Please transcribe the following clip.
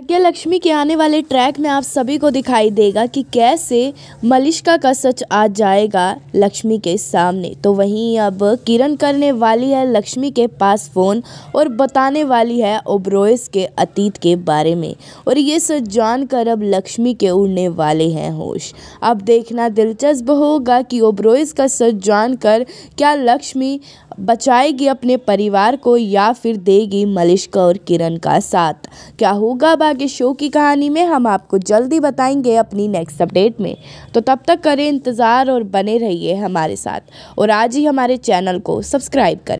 भाग्य लक्ष्मी के आने वाले ट्रैक में आप सभी को दिखाई देगा कि कैसे मलिश्का का सच आ जाएगा लक्ष्मी के सामने तो वहीं अब किरण करने वाली है लक्ष्मी के पास फ़ोन और बताने वाली है ओब्रोइस के अतीत के बारे में और ये सच जानकर अब लक्ष्मी के उड़ने वाले हैं होश अब देखना दिलचस्प होगा कि ओब्रोइस का सच जानकर क्या लक्ष्मी बचाएगी अपने परिवार को या फिर देगी मलिश्का और किरण का साथ क्या होगा आगे शो की कहानी में हम आपको जल्दी बताएंगे अपनी नेक्स्ट अपडेट में तो तब तक करें इंतज़ार और बने रहिए हमारे साथ और आज ही हमारे चैनल को सब्सक्राइब करें